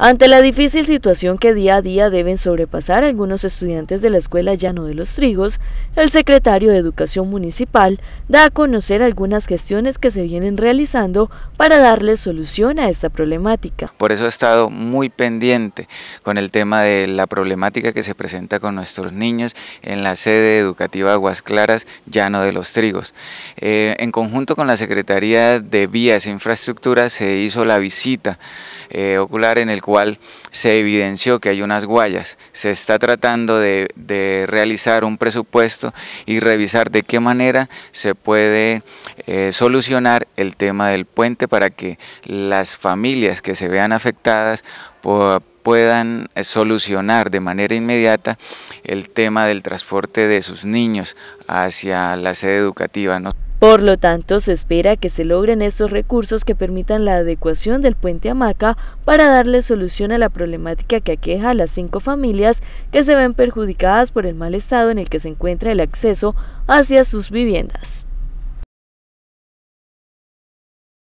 Ante la difícil situación que día a día deben sobrepasar algunos estudiantes de la Escuela Llano de los Trigos, el secretario de Educación Municipal da a conocer algunas gestiones que se vienen realizando para darle solución a esta problemática. Por eso he estado muy pendiente con el tema de la problemática que se presenta con nuestros niños en la sede educativa Aguas Claras Llano de los Trigos. Eh, en conjunto con la Secretaría de Vías e Infraestructuras se hizo la visita eh, ocular en el cual se evidenció que hay unas guayas. Se está tratando de, realizar un presupuesto y revisar de qué manera se puede eh, solucionar el tema del puente para que las familias que se vean afectadas puedan eh, solucionar de manera inmediata el tema del transporte de sus niños hacia la sede educativa. Por lo tanto, se espera que se logren estos recursos que permitan la adecuación del puente hamaca para darle solución a la problemática que aqueja a las cinco familias que se ven perjudicadas por el mal estado en el que se encuentra el acceso hacia sus viviendas.